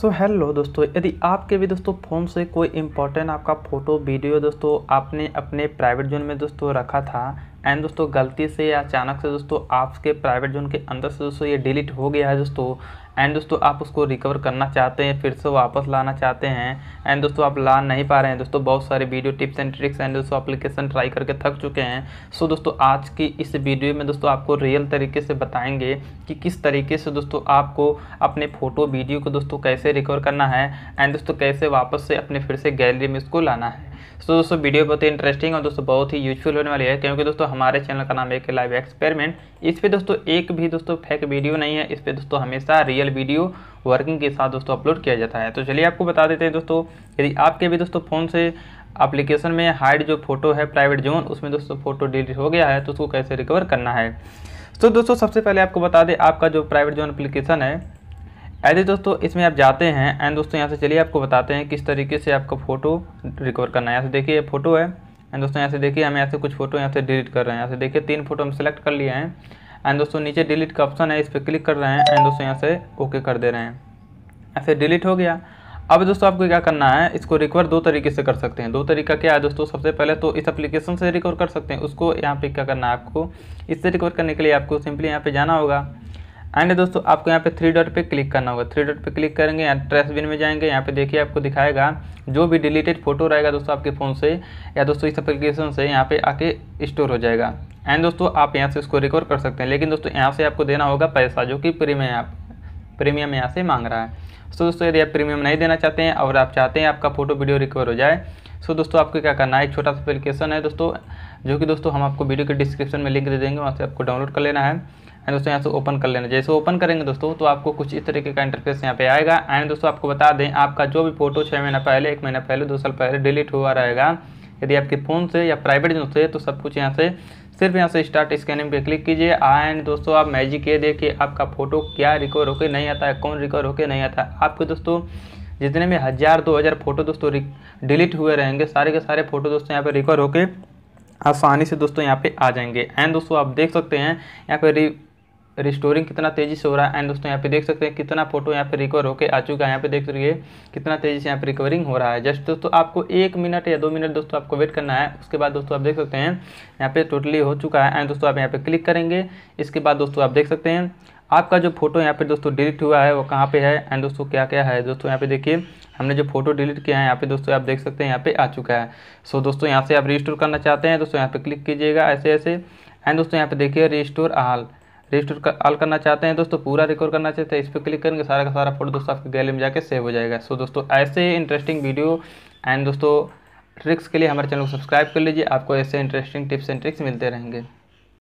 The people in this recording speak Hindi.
सो so, हेलो दोस्तों यदि आपके भी दोस्तों फ़ोन से कोई इम्पोर्टेंट आपका फ़ोटो वीडियो दोस्तों आपने अपने प्राइवेट जोन में दोस्तों रखा था एंड दोस्तों गलती से या अचानक से दोस्तों आपके प्राइवेट जोन के अंदर से दोस्तों ये डिलीट हो गया है दोस्तों एंड दोस्तों आप उसको रिकवर करना चाहते हैं फिर से वापस लाना चाहते हैं एंड दोस्तों आप ला नहीं पा रहे हैं दोस्तों बहुत सारे video tips and tricks and दोस्तों एप्लीकेशन ट्राई करके थक चुके हैं सो दोस्तों आज की इस वीडियो में दोस्तों आपको रियल तरीके से बताएंगे कि किस तरीके से दोस्तों आपको अपने फ़ोटो वीडियो को दोस्तों कैसे रिकवर करना है एंड दोस्तों कैसे वापस से अपने फिर से गैलरी में उसको लाना है तो दोस्तों वीडियो बहुत ही इंटरेस्टिंग और दोस्तों बहुत ही यूजफुल होने वाली है क्योंकि दोस्तों हमारे चैनल का नाम है कि लाइव एक्सपेरिमेंट इस पर दोस्तों एक भी दोस्तों फेक वीडियो नहीं है इस पर दोस्तों हमेशा रियल वीडियो वर्किंग के साथ दोस्तों अपलोड किया जाता है तो चलिए आपको बता देते हैं दोस्तों यदि आपके भी दोस्तों फ़ोन से अप्लीकेशन में हाइड जो फोटो है प्राइवेट जोन उसमें दोस्तों फोटो डिलीट हो गया है तो उसको कैसे रिकवर करना है तो दोस्तों सबसे पहले आपको बता दें आपका जो प्राइवेट जोन अप्लीकेशन है ऐसे दोस्तों इसमें आप जाते हैं एंड दोस्तों यहाँ से चलिए आपको बताते हैं किस तरीके से आपका फ़ोटो रिकवर करना है यहाँ से देखिए फ़ोटो है एंड दोस्तों यहाँ से देखिए हम यहाँ से कुछ फ़ोटो यहाँ से डिलीट कर रहे हैं यहाँ से देखिए तीन फोटो हम सेलेक्ट कर लिए हैं एंड दोस्तों नीचे डिलीट का ऑप्शन है इस पर क्लिक कर रहे हैं एंड दोस्तों यहाँ से ओके कर दे रहे हैं ऐसे डिलीट हो गया अब दोस्तों आपको क्या करना है इसको रिकवर दो तरीके से कर सकते हैं दो तरीका क्या है दोस्तों सबसे पहले तो इस एप्लीकेशन से रिकवर कर सकते हैं उसको यहाँ पे क्या करना है आपको इससे रिकवर करने के लिए आपको सिंपली यहाँ पे जाना होगा एंड दोस्तों आपको यहाँ पे थ्री डॉट पे क्लिक करना होगा थ्री डॉट पे क्लिक करेंगे यहाँ ट्रेस बिन में जाएंगे यहाँ पे देखिए आपको दिखाएगा जो भी डिलीटेड फोटो रहेगा दोस्तों आपके फ़ोन से या दोस्तों इस एप्लीकेशन से यहाँ पे आके स्टोर हो जाएगा एंड दोस्तों आप यहाँ से इसको रिकवर कर सकते हैं लेकिन दोस्तों यहाँ से आपको देना होगा पैसा जो कि फ्री में है आप प्रीमियम यहाँ से मांग रहा है सो तो दोस्तों यदि आप प्रीमियम नहीं देना चाहते हैं और आप चाहते हैं आपका फोटो वीडियो रिकवर हो जाए सो तो दोस्तों आपको क्या करना है एक छोटा सा अप्लीकेशन है दोस्तों जो कि दोस्तों हम आपको वीडियो के डिस्क्रिप्शन में लिंक दे देंगे वहाँ से आपको डाउनलोड कर लेना है एंड दोस्तों यहाँ से ओपन कर लेना जैसे ओपन करेंगे दोस्तों तो आपको कुछ इस तरीके का इंटरफेस यहाँ पे आएगा एंड दोस्तों आपको बता दें आपका जो भी फोटो छः महीना पहले एक महीना पहले दो साल पहले डिलीट हुआ रहेगा यदि आपके फ़ोन से या प्राइवेट जो से तो सब कुछ यहाँ से सिर्फ यहाँ से स्टार्ट स्कैनिंग पे क्लिक कीजिए एंड दोस्तों आप मैजिक ये देखिए आपका फ़ोटो क्या रिकवर होके नहीं आता है कौन रिकवर होके नहीं आता है आपके दोस्तों जितने भी हज़ार दो हज़ार फ़ोटो दोस्तों डिलीट हुए रहेंगे सारे के सारे फ़ोटो दोस्तों यहाँ पे रिकवर होके आसानी से दोस्तों यहाँ पे आ जाएंगे एंड दोस्तों आप देख सकते हैं यहाँ पे रिस्टोरिंग कितना तेज़ी से हो रहा है एंड दोस्तों यहाँ पे देख सकते हैं कितना फोटो यहाँ पे रिकवर होके आ चुका है यहाँ पे देख सकते कितना तेज़ी से यहाँ पे रिकवरिंग हो रहा है जस्ट दोस्तों आपको एक मिनट या दो मिनट दोस्तों आपको वेट करना है उसके बाद दोस्तों आप देख सकते हैं यहाँ पे टोटली हो चुका है एंड दोस्तों आप यहाँ पे क्लिक करेंगे इसके बाद दोस्तों आप देख सकते हैं आपका जो फोटो यहाँ पर दोस्तों डिलीट हुआ है वो कहाँ पे है एंड दोस्तों क्या क्या है दोस्तों यहाँ पे देखिए हमने जो फोटो डिलीट किया है यहाँ पे दोस्तों आप देख सकते हैं यहाँ पे आ चुका है सो दोस्तों यहाँ से आप रिस्टोर करना चाहते हैं दोस्तों यहाँ पर क्लिक कीजिएगा ऐसे ऐसे एंड दोस्तों यहाँ पे देखिए रिस्टोर आल रजिस्टर कर, आल करना चाहते हैं दोस्तों पूरा रिकॉर्ड करना चाहते हैं इस पर क्लिक करेंगे सारा का सारा फोटो दोस्तों आपके गैलरी में जाकर सेव हो जाएगा सो दोस्तों ऐसे इंटरेस्टिंग वीडियो एंड दोस्तों ट्रिक्स के लिए हमारे चैनल को सब्सक्राइब कर लीजिए आपको ऐसे इंटरेस्टिंग टिप्स एंड ट्रिक्स मिलते रहेंगे